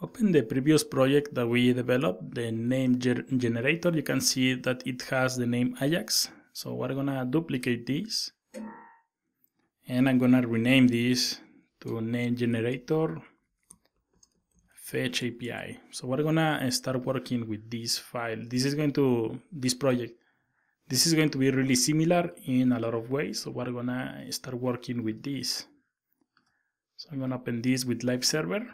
Open the previous project that we developed, the name generator. You can see that it has the name Ajax. So we're gonna duplicate this. And I'm gonna rename this to name generator fetch API. So we're gonna start working with this file. This is going to, this project, this is going to be really similar in a lot of ways. So we're gonna start working with this. So I'm gonna open this with live server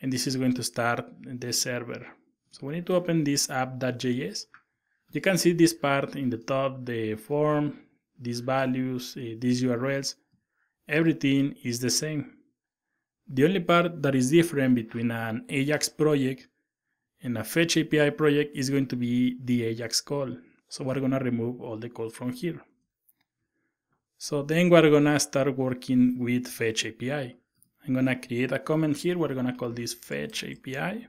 and this is going to start the server. So we need to open this app.js. You can see this part in the top, the form, these values, eh, these URLs, everything is the same. The only part that is different between an Ajax project and a fetch API project is going to be the Ajax call. So we're gonna remove all the code from here. So then we're gonna start working with fetch API. I'm gonna create a comment here. We're gonna call this fetch API.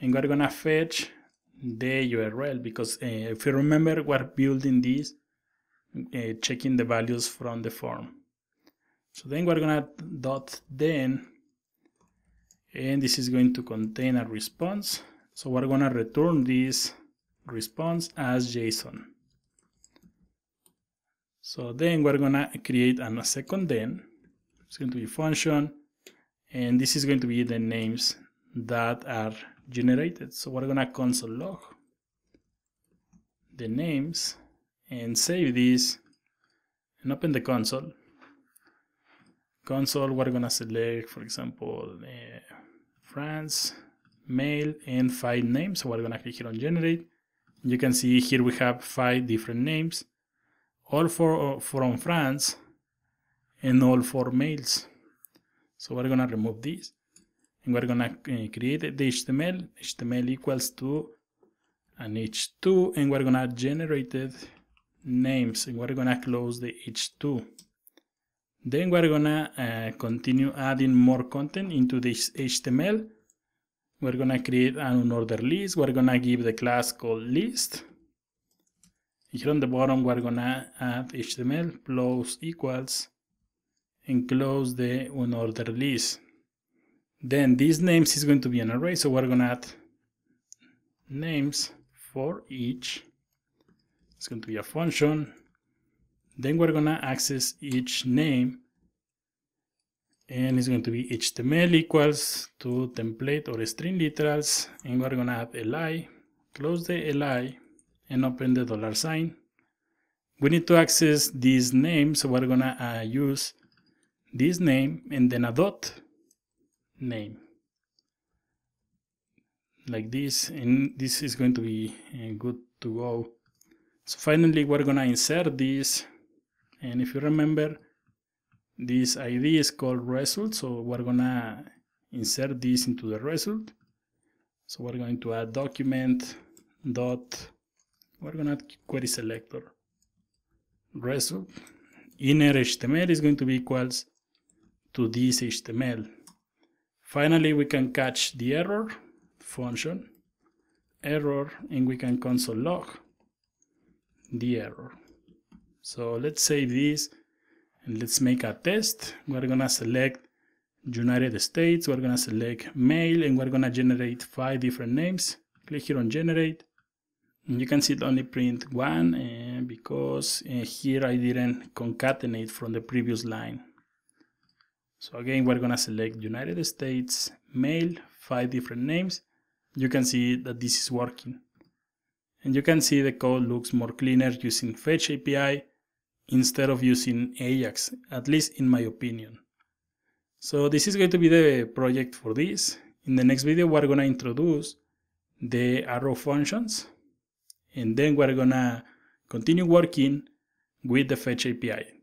And we're gonna fetch the URL because uh, if you remember, we're building this, uh, checking the values from the form. So then we're gonna dot then, and this is going to contain a response. So we're gonna return this response as JSON. So then we're gonna create a second then it's going to be function and this is going to be the names that are generated so we're gonna console log the names and save this and open the console console we're gonna select for example uh, France mail and file name so we're gonna click here on generate you can see here we have five different names all for uh, from France and all four mails. So we're gonna remove this, and we're gonna eh, create the HTML, HTML equals to an H2 and we're gonna generate it names and we're gonna close the H2. Then we're gonna uh, continue adding more content into this HTML. We're gonna create an unordered list. We're gonna give the class called list. Here on the bottom, we're gonna add HTML plus equals enclose the unordered list. Then these names is going to be an array, so we're gonna add names for each. It's going to be a function. Then we're gonna access each name and it's going to be html equals to template or string literals and we're gonna add li close the li and open the dollar sign we need to access these names so we're gonna uh, use this name and then a dot name like this and this is going to be uh, good to go so finally we're gonna insert this and if you remember this id is called result so we're gonna insert this into the result so we're going to add document dot we're gonna add query selector result inner html is going to be equals to this HTML. Finally, we can catch the error function, error, and we can console log the error. So let's save this and let's make a test. We're gonna select United States, we're gonna select mail, and we're gonna generate five different names. Click here on generate. you can see it only print one eh, because eh, here I didn't concatenate from the previous line. So again, we're gonna select United States mail, five different names. You can see that this is working. And you can see the code looks more cleaner using Fetch API instead of using Ajax, at least in my opinion. So this is going to be the project for this. In the next video, we're gonna introduce the arrow functions, and then we're gonna continue working with the Fetch API.